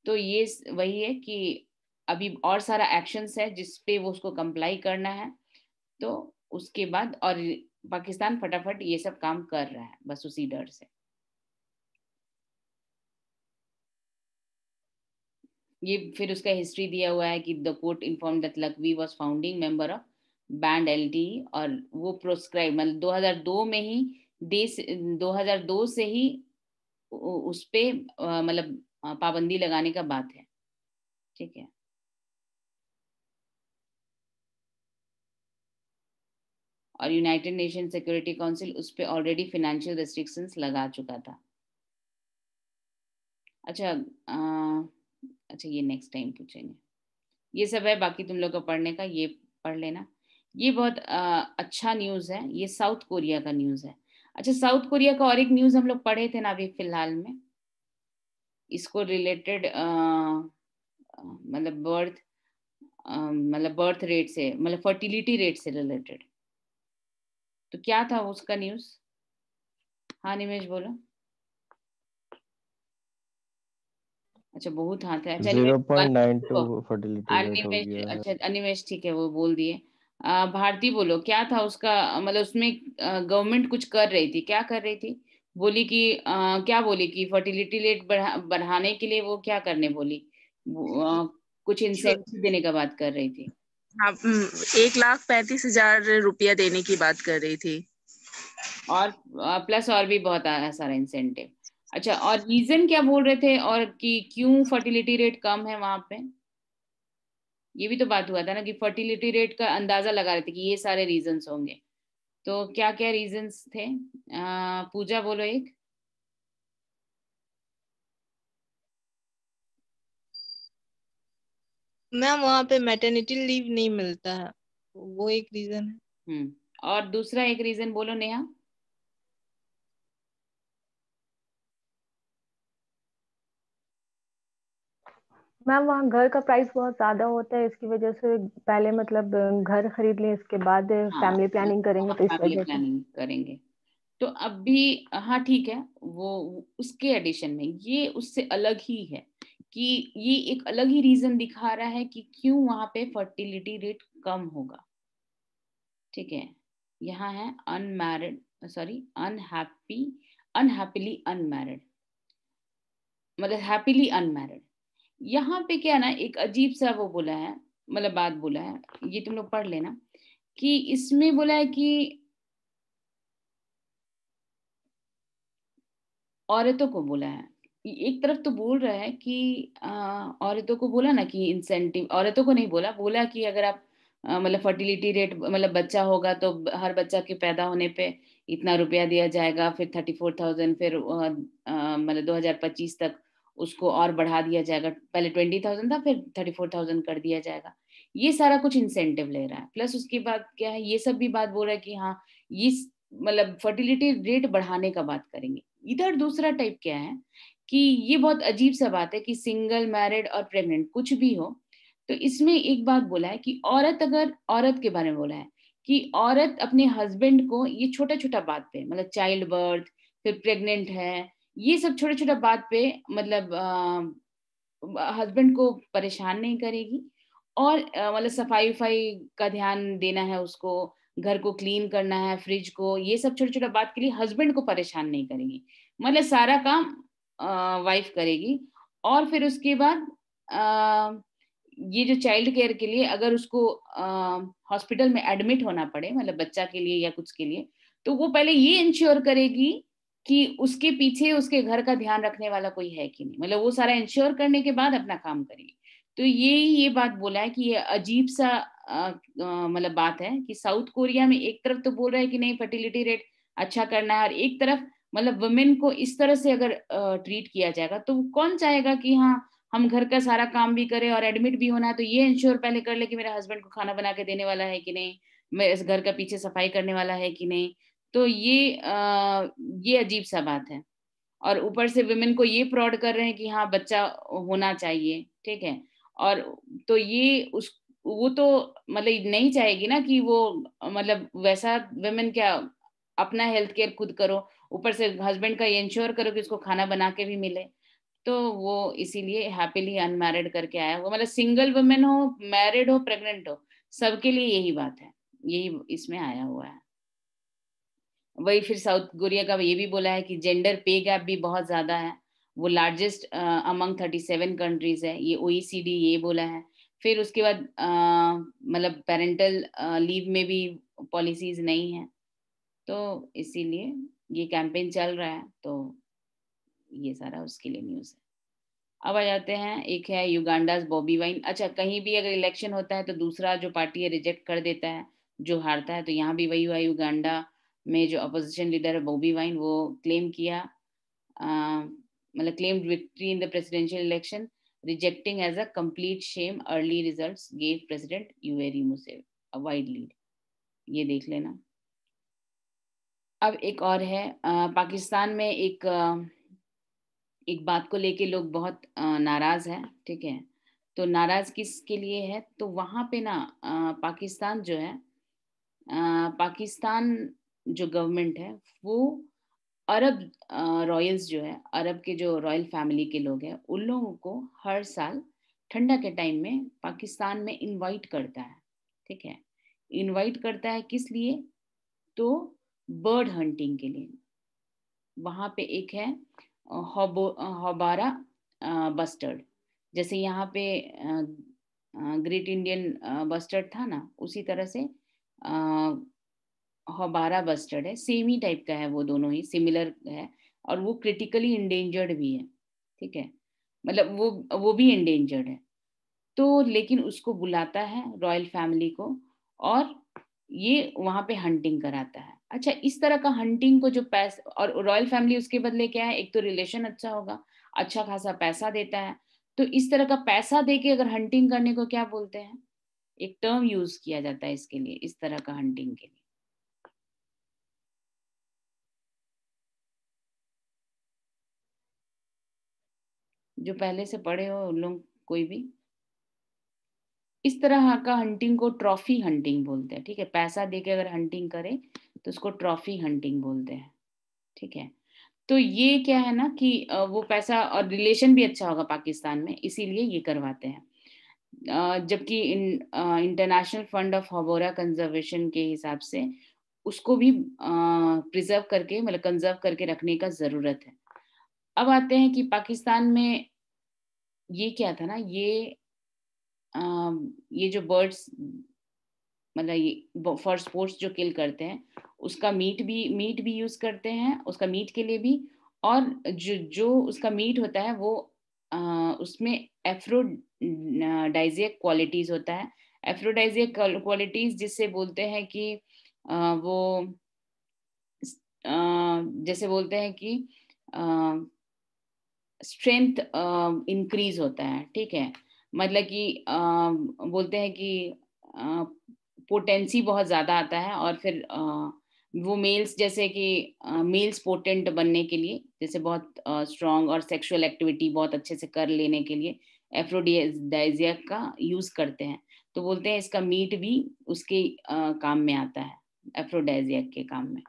तो ये वही है कि अभी और सारा एक्शंस है जिस वो उसको कंप्लाई करना है तो उसके बाद और पाकिस्तान फटाफट ये सब काम कर रहा है बस उसी डर से ये फिर उसका हिस्ट्री दिया हुआ है कि the court inform that Lakhvi was founding member of बैंड एल और वो प्रोस्क्राइब मतलब 2002 में ही देश 2002 से ही उस पे मतलब पाबंदी लगाने का बात है ठीक है और यूनाइटेड नेशन सिक्योरिटी काउंसिल उस पर ऑलरेडी फिनेंशियल रेस्ट्रिक्शंस लगा चुका था अच्छा आ, अच्छा ये नेक्स्ट टाइम पूछेंगे ये सब है बाकी तुम लोग को पढ़ने का ये पढ़ लेना ये बहुत आ, अच्छा न्यूज़ है ये साउथ कोरिया का न्यूज़ है अच्छा साउथ कोरिया का और एक न्यूज़ हम लोग पढ़े थे ना अभी फिलहाल में इसको रिलेटेड मतलब बर्थ मतलब बर्थ रेट से मतलब फर्टिलिटी रेट से रिलेटेड तो क्या था उसका न्यूज़ हाँ निमेश बोलो अच्छा बहुत हाथ तो है अच्छा zero point nine two fertility Animesh अच्छा अनिमेश ठीक है वो बोल दिए भारती बोलो क्या था उसका मतलब उसमें गवर्नमेंट कुछ कर रही थी क्या कर रही थी बोली कि क्या बोली कि फर्टिलिटी रेट बढ़ा, बढ़ाने के लिए वो क्या करने बोली आ, कुछ इंसेंटिव देने का बात कर रही थी हाँ एक लाख पैंतीस हजार रुपया देने की बात कर रही थी और प्लस और भी बहुत सारा इंसेंटिव अच्छा और रीजन क्या बोल रहे थे और कि क्यों फर्टिलिटी रेट कम है वहां पे ये भी तो बात हुआ था ना कि फर्टिलिटी रेट का अंदाजा लगा रहे थे कि ये सारे रीजन होंगे तो क्या क्या रीजन थे आ, पूजा बोलो एक मैम वहां पे मैटरनिटी लीव नहीं मिलता है वो एक रीजन है हम्म और दूसरा एक रीजन बोलो नेहा मैम वहाँ घर का प्राइस बहुत ज़्यादा होता है इसकी वजह से पहले मतलब घर खरीद लें इसके बाद हाँ, फैमिली प्लानिंग हाँ, करेंगे तो इस वजह प्लानिंग करेंगे तो अब भी हाँ ठीक है वो उसके एडिशन में ये उससे अलग ही है कि ये एक अलग ही रीजन दिखा रहा है कि क्यों वहां पे फर्टिलिटी रेट कम होगा ठीक है यहाँ है unmarried sorry unhappy unhappily unmarried मतलब हैप्पीली अनमैरिड यहाँ पे क्या ना एक अजीब सा वो बोला है मतलब बात बोला है ये तुम लोग पढ़ लेना कि इसमें बोला है कि औरतों को बोला है एक तरफ तो बोल रहा है कि औरतों को बोला ना कि इंसेंटिव औरतों को नहीं बोला बोला कि अगर आप मतलब फर्टिलिटी रेट मतलब बच्चा होगा तो हर बच्चा के पैदा होने पे इतना रुपया दिया जाएगा फिर थर्टी फोर थाउजेंड फिर मतलब दो हजार पच्चीस तक उसको और बढ़ा दिया जाएगा पहले ट्वेंटी थाउजेंड था फिर थर्टी फोर थाउजेंड कर दिया जाएगा ये सारा कुछ इंसेंटिव ले रहा है प्लस उसके बाद क्या है ये सब भी बात बोल रहा है कि हाँ ये मतलब फर्टिलिटी रेट बढ़ाने का बात करेंगे इधर दूसरा टाइप क्या है कि ये बहुत अजीब सा बात है कि सिंगल मैरिड और प्रेग्नेंट कुछ भी हो तो इसमें एक बात बोला है कि औरत अगर औरत के बारे में बोला है कि औरत अपने हस्बैंड को ये छोटा छोटा बात पे मतलब चाइल्ड बर्थ फिर प्रेग्नेंट है ये सब छोटे छोटे बात पे मतलब हस्बैंड को परेशान नहीं करेगी और मतलब सफाई उफाई का ध्यान देना है उसको घर को क्लीन करना है फ्रिज को ये सब छोटे छोटे बात के लिए हस्बैंड को परेशान नहीं करेगी मतलब सारा काम वाइफ करेगी और फिर उसके बाद ये जो चाइल्ड केयर के लिए अगर उसको हॉस्पिटल में एडमिट होना पड़े मतलब बच्चा के लिए या कुछ के लिए तो वो पहले ये इंश्योर करेगी कि उसके पीछे उसके घर का ध्यान रखने वाला कोई है कि नहीं मतलब वो सारा इंश्योर करने के बाद अपना काम करेगी तो ये ये बात बोला है कि ये अजीब सा मतलब बात है कि साउथ कोरिया में एक तरफ तो बोल रहा है कि नहीं फर्टिलिटी रेट अच्छा करना है और एक तरफ मतलब वुमेन को इस तरह से अगर ट्रीट किया जाएगा तो कौन चाहेगा कि हाँ हम घर का सारा काम भी करें और एडमिट भी होना है तो ये इंश्योर पहले कर ले कि मेरे हस्बैंड को खाना बना के देने वाला है कि नहीं मैं इस घर का पीछे सफाई करने वाला है कि नहीं तो ये आ, ये अजीब सा बात है और ऊपर से विमेन को ये प्रॉड कर रहे हैं कि हाँ बच्चा होना चाहिए ठीक है और तो ये उस वो तो मतलब नहीं चाहेगी ना कि वो मतलब वैसा वेमेन क्या अपना हेल्थ केयर खुद करो ऊपर से हस्बैंड का ये इंश्योर करो कि उसको खाना बना के भी मिले तो वो इसीलिए हैप्पीली अनमैरिड करके आया हुआ मतलब सिंगल वुमेन हो मैरिड हो प्रेग्नेंट हो सबके लिए यही बात है यही इसमें आया हुआ है वही फिर साउथ कोरिया का ये भी बोला है कि जेंडर पे गैप भी बहुत ज्यादा है वो largest among thirty seven countries है ये ओ e ये बोला है फिर उसके बाद मतलब पेरेंटल लीव में भी पॉलिसीज नहीं है तो इसीलिए ये कैंपेन चल रहा है तो ये सारा उसके लिए न्यूज़ है अब आ जाते हैं एक है युगांडाज बॉबी वाइन अच्छा कहीं भी अगर इलेक्शन होता है तो दूसरा जो पार्टी है रिजेक्ट कर देता है जो हारता है तो यहाँ भी वही हुआ युगांडा में जो अपोजिशन लीडर है बॉबी वाइन वो क्लेम किया मतलब claimed victory in the presidential election rejecting as a complete shame early results gave president Yoweri Museveni a wide lead ये देख लेना अब एक और है आ, पाकिस्तान में एक आ, एक बात को लेके लोग बहुत आ, नाराज है ठीक है तो नाराज किसके लिए है तो वहां पे ना आ, पाकिस्तान जो है आ, पाकिस्तान जो गवर्नमेंट है वो अरब रॉयल्स जो है अरब के जो रॉयल फैमिली के लोग हैं उन लोगों को हर साल ठंडा के टाइम में पाकिस्तान में इनवाइट करता है ठीक है इनवाइट करता है किस लिए तो बर्ड हंटिंग के लिए वहाँ पे एक है हबारा हॉबारा बस्टर्ड जैसे यहाँ पे ग्रेट इंडियन बस्टर्ड था ना उसी तरह से हबारा बस्टर्ड है सेम ही टाइप का है वो दोनों ही सिमिलर है और वो क्रिटिकली इंडेंजर्ड भी है ठीक है मतलब वो वो भी इंडेंजर्ड है तो लेकिन उसको बुलाता है रॉयल फैमिली को और ये वहाँ पे हंटिंग कराता है अच्छा इस तरह का हंटिंग को जो पैसा और रॉयल फैमिली उसके बदले क्या है एक तो रिलेशन अच्छा होगा अच्छा खासा पैसा देता है तो इस तरह का पैसा दे के अगर हंटिंग करने को क्या बोलते हैं एक टर्म यूज किया जाता है इसके लिए इस तरह का हंटिंग के लिए जो पहले से पढ़े हो उन लोग कोई भी इस तरह का हंटिंग को ट्रॉफी हंटिंग बोलते हैं ठीक है पैसा दे के अगर हंटिंग करे तो उसको ट्रॉफी हंटिंग बोलते हैं ठीक है तो ये क्या है ना कि वो पैसा और रिलेशन भी अच्छा होगा पाकिस्तान में इसीलिए ये करवाते हैं जबकि International Fund of Houbara Conservation के हिसाब से उसको भी प्रिजर्व करके मतलब कंजर्व करके रखने का ज़रूरत है अब आते हैं कि पाकिस्तान में ये क्या था ना ये आ, ये जो बर्ड्स मतलब ये फॉर स्पोर्ट्स जो किल करते हैं उसका मीट भी मीट भी यूज करते हैं उसका मीट के लिए भी और जो जो उसका मीट होता है वो आ, उसमें एफ्रोडाइजिक क्वालिटीज होता है एफ्रोडाइजिक क्वालिटीज जिससे बोलते हैं कि आ, वो आ, जैसे बोलते हैं कि स्ट्रेंथ इंक्रीज um, होता है ठीक है मतलब कि um, बोलते हैं कि पोटेंसी uh, बहुत ज़्यादा आता है और फिर uh, वो मेल्स जैसे कि मेल्स uh, पोटेंट बनने के लिए जैसे बहुत स्ट्रॉन्ग और सेक्सुअल एक्टिविटी बहुत अच्छे से कर लेने के लिए एफ्रोडाइजिया का यूज़ करते हैं तो बोलते हैं इसका मीट भी उसके काम में आता है एफ्रोडाइजिया के काम में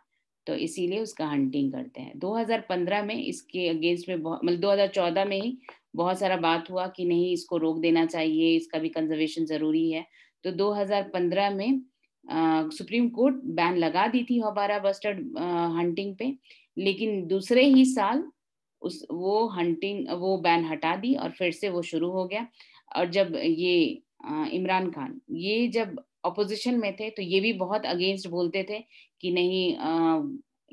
तो इसीलिए उसका हंटिंग करते हैं 2015 में इसके अगेंस्ट में मतलब 2014 में ही बहुत सारा बात हुआ कि नहीं इसको रोक देना चाहिए इसका भी कंजर्वेशन जरूरी है तो 2015 में आ, सुप्रीम कोर्ट बैन लगा दी थी हबारा बस्टर्ड हंटिंग पे लेकिन दूसरे ही साल उस वो हंटिंग वो बैन हटा दी और फिर से वो शुरू हो गया और जब ये इमरान खान ये जब अपोजिशन में थे तो ये भी बहुत अगेंस्ट बोलते थे कि नहीं आ,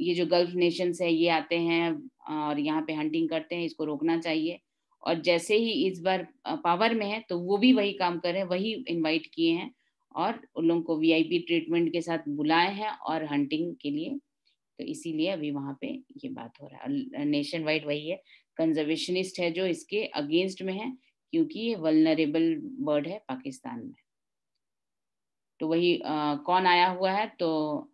ये जो गल्फ नेशंस है ये आते हैं और यहाँ पे हंटिंग करते हैं इसको रोकना चाहिए और जैसे ही इस बार पावर में है तो वो भी वही काम कर रहे हैं वही इनवाइट किए हैं और उन लोगों को वीआईपी ट्रीटमेंट के साथ बुलाए हैं और हंटिंग के लिए तो इसीलिए अभी वहाँ पे ये बात हो रहा है नेशन वाइड वही है कंजर्वेशनिस्ट है जो इसके अगेंस्ट में है क्योंकि ये वलनरेबल बर्ड है पाकिस्तान में तो वही आ, कौन आया हुआ है तो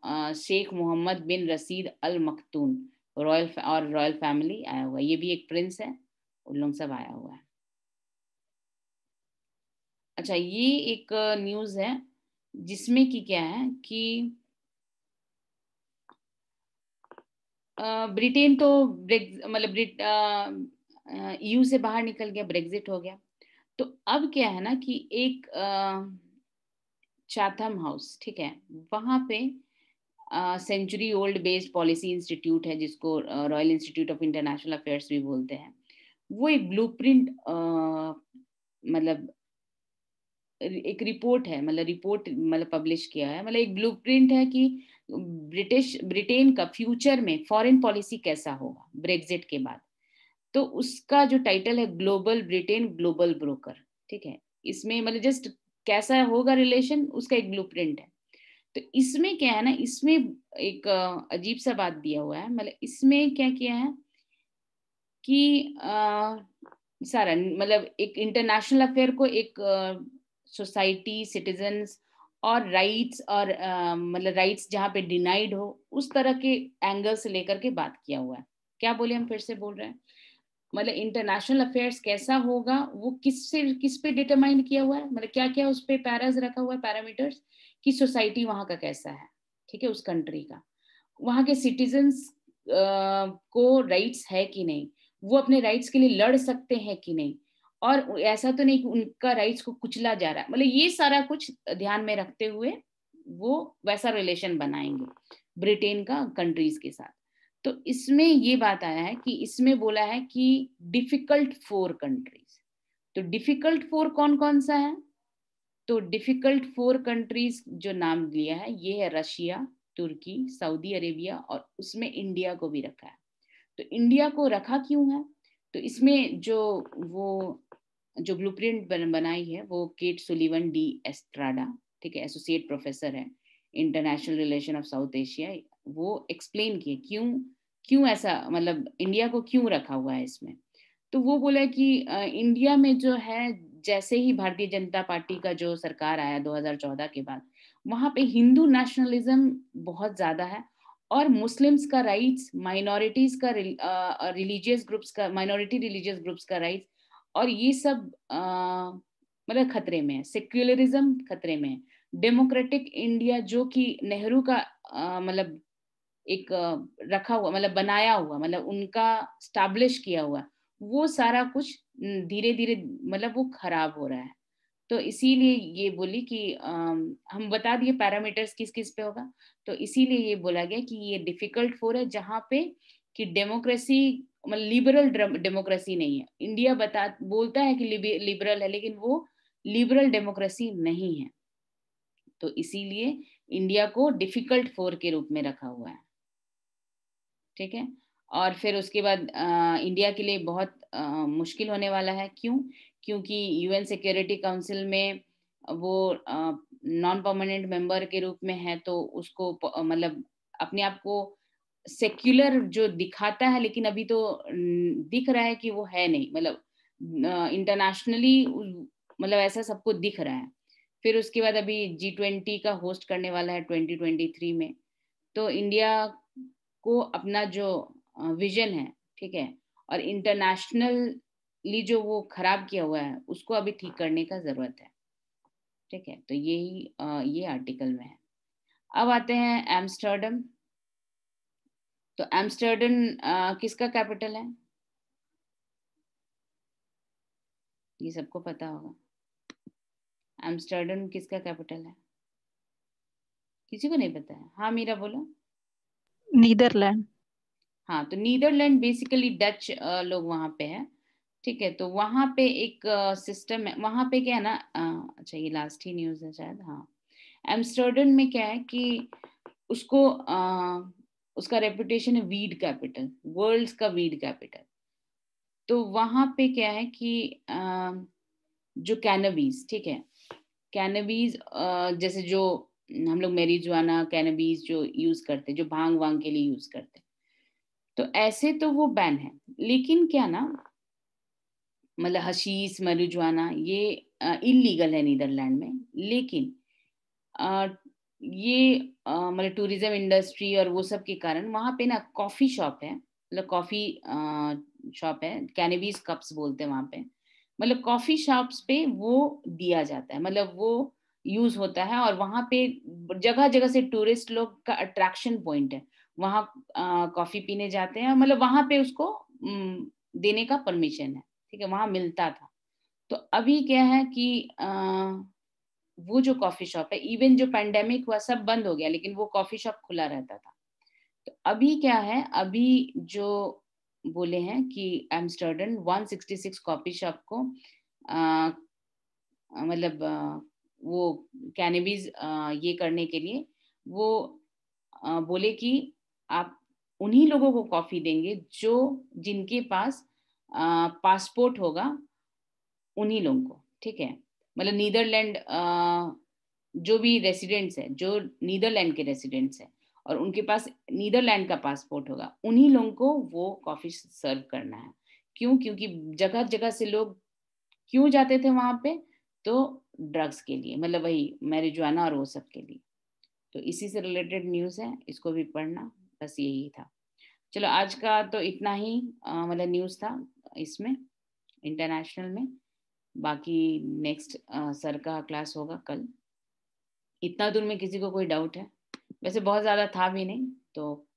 आ, Sheikh Mohammed bin Rashid Al Maktoum royal और रॉयल फैमिली आया हुआ है ये भी एक प्रिंस है उन लोग सब आया हुआ है अच्छा ये एक न्यूज है जिसमें कि क्या है कि ब्रिटेन तो मतलब यू से बाहर निकल गया ब्रेग्जिट हो गया तो अब क्या है ना कि एक आ, चैथम हाउस ठीक है वहां पे century old based policy institute है जिसको Royal Institute of International Affairs भी बोलते हैं वो एक ब्लूप्रिंट मतलब एक रिपोर्ट है मतलब रिपोर्ट मतलब पब्लिश किया है मतलब एक ब्लूप्रिंट है कि ब्रिटिश ब्रिटेन का फ्यूचर में फॉरेन पॉलिसी कैसा होगा ब्रेग्जिट के बाद तो उसका जो टाइटल है ग्लोबल ब्रिटेन ग्लोबल ब्रोकर ठीक है इसमें मतलब जस्ट कैसा होगा रिलेशन उसका एक प्रिंट है तो इसमें क्या है ना इसमें एक अजीब सा बात दिया हुआ है मतलब इसमें क्या किया है कि आ, सारा मतलब एक इंटरनेशनल अफेयर को एक सोसाइटी सिटीजन्स और राइट्स और मतलब राइट्स जहाँ पे डिनाइड हो उस तरह के एंगल से लेकर के बात किया हुआ है क्या बोले हम फिर से बोल रहे हैं मतलब इंटरनेशनल अफेयर्स कैसा होगा वो किस से किस पे डिटरमाइन किया हुआ है मतलब क्या क्या उस पर पैराज रखा हुआ है पैरामीटर्स कि सोसाइटी वहाँ का कैसा है ठीक है उस कंट्री का वहाँ के सिटीजन्स को राइट्स है कि नहीं वो अपने राइट्स के लिए लड़ सकते हैं कि नहीं और ऐसा तो नहीं कि उनका राइट्स को कुचला जा रहा है मतलब ये सारा कुछ ध्यान में रखते हुए वो वैसा रिलेशन बनाएंगे ब्रिटेन का कंट्रीज के साथ तो इसमें ये बात आया है कि इसमें बोला है कि डिफिकल्ट फोर कंट्रीज तो डिफिकल्ट फोर कौन कौन सा है तो डिफिकल्ट फोर कंट्रीज जो नाम लिया है ये है रशिया तुर्की सऊदी अरेबिया और उसमें इंडिया को भी रखा है तो इंडिया को रखा क्यों है तो इसमें जो वो जो ब्लूप्रिंट बनाई है वो केट सुलिवन डी एस्ट्राडा ठीक है एसोसिएट प्रोफेसर है international relation of South Asia वो एक्सप्लेन किए क्यों क्यों ऐसा मतलब इंडिया को क्यों रखा हुआ है इसमें तो वो बोला कि इंडिया में जो है जैसे ही भारतीय जनता पार्टी का जो सरकार आया 2014 के बाद वहां पे हिंदू नेशनलिज्म बहुत ज़्यादा है और मुस्लिम्स का राइट्स माइनॉरिटीज का रिलीजियस ग्रुप्स का माइनॉरिटी रिलीजियस ग्रुप्स का राइट्स और ये सब मतलब खतरे में है सेक्युलरिज्म खतरे में है डेमोक्रेटिक इंडिया जो कि नेहरू का मतलब एक रखा हुआ मतलब बनाया हुआ मतलब उनका स्टाब्लिश किया हुआ वो सारा कुछ धीरे धीरे मतलब वो खराब हो रहा है तो इसीलिए ये बोली कि आ, हम बता दिए पैरामीटर्स किस किस पे होगा तो इसीलिए ये बोला गया कि ये डिफिकल्ट फोर है जहाँ पे कि डेमोक्रेसी मतलब लिबरल डेमोक्रेसी नहीं है इंडिया बता बोलता है कि लिबरल है लेकिन वो लिबरल डेमोक्रेसी नहीं है तो इसीलिए इंडिया को डिफिकल्ट फोर के रूप में रखा हुआ है ठीक है और फिर उसके बाद आ, इंडिया के लिए बहुत आ, मुश्किल होने वाला है क्यों क्योंकि यूएन सिक्योरिटी काउंसिल में वो नॉन परमानेंट मेंबर के रूप में है तो उसको मतलब अपने आप को सेक्युलर जो दिखाता है लेकिन अभी तो दिख रहा है कि वो है नहीं मतलब इंटरनेशनली मतलब ऐसा सबको दिख रहा है फिर उसके बाद अभी जी ट्वेंटी का होस्ट करने वाला है ट्वेंटी ट्वेंटी थ्री में तो इंडिया को अपना जो विजन है ठीक है और इंटरनेशनली जो वो खराब किया हुआ है उसको अभी ठीक हाँ। करने का जरूरत है ठीक है तो यही ये आर्टिकल में है अब आते हैं एम्स्टर्डम तो एम्स्टर्डम किसका कैपिटल है ये सबको पता होगा एम्स्टर्डम किसका कैपिटल है किसी को नहीं पता है हाँ मीरा बोलो नीदरलैंड हाँ तो नीदरलैंड बेसिकली डच लोग वहां पे है ठीक है तो वहां पे एक सिस्टम है वहां पे क्या है ना अच्छा ये लास्ट ही न्यूज है शायद हाँ एम्स्टर्डन में क्या है कि उसको आ, उसका रेपुटेशन है वीड कैपिटल वर्ल्ड्स का वीड कैपिटल तो वहां पे क्या है कि आ, जो कैनबीज ठीक है कैनबीज जैसे जो हम लोग मेरीजुआना कैनबीज जो यूज करते जो भांग वांग के लिए यूज करते तो ऐसे तो वो बैन है लेकिन क्या ना मतलब हशीस मरुजवाना ये इलीगल है नीदरलैंड में लेकिन आ, ये मतलब टूरिज्म इंडस्ट्री और वो सब के कारण वहाँ पे ना कॉफ़ी शॉप है मतलब कॉफ़ी शॉप है कैनबीज कप्स बोलते हैं वहाँ पे मतलब कॉफ़ी शॉप्स पे वो दिया जाता है मतलब वो यूज होता है और वहाँ पे जगह जगह से टूरिस्ट लोग का अट्रैक्शन पॉइंट है वहाँ कॉफी पीने जाते हैं मतलब वहां पे उसको देने का परमिशन है ठीक है वहाँ मिलता था तो अभी क्या है कि आ, वो जो कॉफी शॉप है इवन जो पैंडेमिक हुआ सब बंद हो गया लेकिन वो कॉफी शॉप खुला रहता था तो अभी क्या है अभी जो बोले हैं कि एम्स्टर्डन 166 कॉफी शॉप को मतलब वो कैनबीज ये करने के लिए वो बोले कि आप उन्हीं लोगों को कॉफी देंगे जो जिनके पास पासपोर्ट होगा उन्हीं लोगों को ठीक है मतलब नीदरलैंड जो भी रेसिडेंट्स है जो नीदरलैंड के रेसिडेंट्स हैं और उनके पास नीदरलैंड का पासपोर्ट होगा उन्हीं लोगों को वो कॉफी सर्व करना है क्यों क्योंकि जगह जगह से लोग क्यों जाते थे वहां पे तो ड्रग्स के लिए मतलब वही मैरिजुआना और वो सब के लिए तो इसी से रिलेटेड न्यूज़ है इसको भी पढ़ना बस यही था चलो आज का तो इतना ही मतलब न्यूज़ था इसमें इंटरनेशनल में बाकी नेक्स्ट सर का क्लास होगा कल इतना दूर में किसी को कोई डाउट है वैसे बहुत ज़्यादा था भी नहीं तो